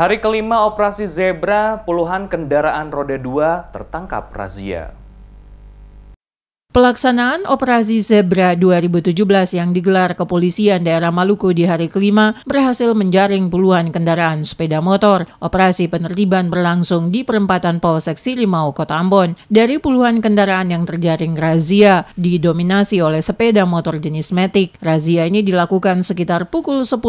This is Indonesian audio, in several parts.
Hari kelima operasi zebra, puluhan kendaraan roda dua tertangkap razia. Pelaksanaan Operasi Zebra 2017 yang digelar Kepolisian Daerah Maluku di hari kelima berhasil menjaring puluhan kendaraan sepeda motor. Operasi penertiban berlangsung di perempatan Polsek Silimau, Kota Ambon. Dari puluhan kendaraan yang terjaring razia, didominasi oleh sepeda motor jenis Matic. Razia ini dilakukan sekitar pukul 10.00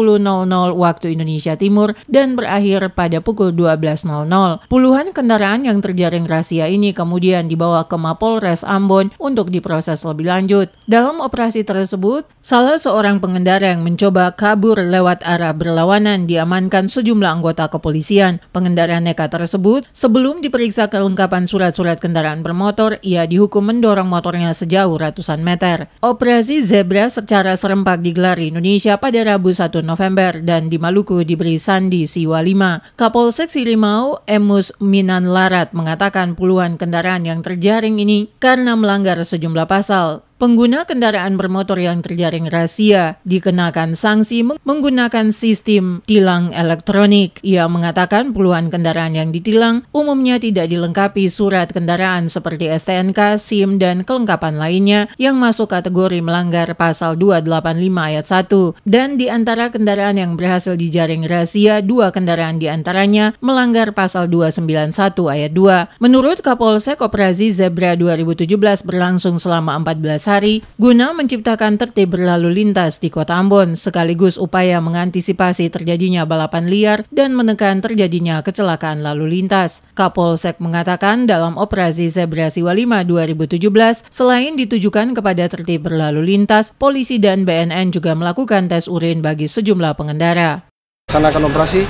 waktu Indonesia Timur dan berakhir pada pukul 12.00. Puluhan kendaraan yang terjaring razia ini kemudian dibawa ke Mapolres Ambon untuk diproses lebih lanjut. Dalam operasi tersebut, salah seorang pengendara yang mencoba kabur lewat arah berlawanan diamankan sejumlah anggota kepolisian. Pengendara nekat tersebut, sebelum diperiksa kelengkapan surat-surat kendaraan bermotor, ia dihukum mendorong motornya sejauh ratusan meter. Operasi Zebra secara serempak digelar di Indonesia pada Rabu 1 November dan di Maluku diberi Sandi Siwa 5. Kapolsek Sirimau, Emus Minan Larat mengatakan puluhan kendaraan yang terjaring ini karena melanggar sejumlah sejumlah pasal pengguna kendaraan bermotor yang terjaring rahasia dikenakan sanksi menggunakan sistem tilang elektronik. Ia mengatakan puluhan kendaraan yang ditilang umumnya tidak dilengkapi surat kendaraan seperti STNK, SIM, dan kelengkapan lainnya yang masuk kategori melanggar pasal 285 ayat 1. Dan di antara kendaraan yang berhasil dijaring rahasia, dua kendaraan di antaranya melanggar pasal 291 ayat 2. Menurut Kapolsek Operasi Zebra 2017 berlangsung selama 14 hari guna menciptakan tertib berlalu lintas di kota Ambon sekaligus upaya mengantisipasi terjadinya balapan liar dan menekan terjadinya kecelakaan lalu lintas. Kapolsek mengatakan dalam operasi Zebra Siwalima 2017, selain ditujukan kepada tertib berlalu lintas, polisi dan BNN juga melakukan tes urin bagi sejumlah pengendara. Laksanakan operasi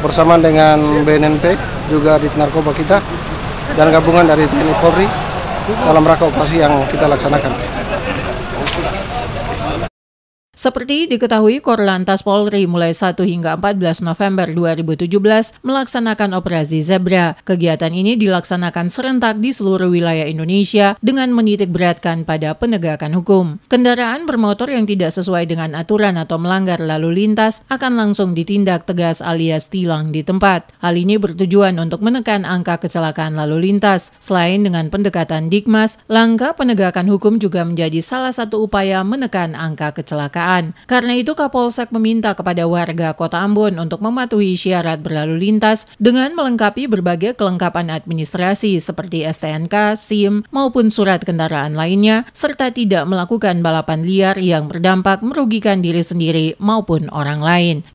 bersama dengan BNNP juga di narkoba kita dan gabungan dari TNI Polri dalam rangka operasi yang kita laksanakan. Seperti diketahui, Korlantas Polri mulai 1 hingga 14 November 2017 melaksanakan operasi Zebra. Kegiatan ini dilaksanakan serentak di seluruh wilayah Indonesia dengan menitik beratkan pada penegakan hukum. Kendaraan bermotor yang tidak sesuai dengan aturan atau melanggar lalu lintas akan langsung ditindak tegas alias tilang di tempat. Hal ini bertujuan untuk menekan angka kecelakaan lalu lintas. Selain dengan pendekatan Dikmas, langkah penegakan hukum juga menjadi salah satu upaya menekan angka kecelakaan kendaraan. Karena itu Kapolsek meminta kepada warga Kota Ambon untuk mematuhi syarat berlalu lintas dengan melengkapi berbagai kelengkapan administrasi seperti STNK, SIM, maupun surat kendaraan lainnya, serta tidak melakukan balapan liar yang berdampak merugikan diri sendiri maupun orang lain.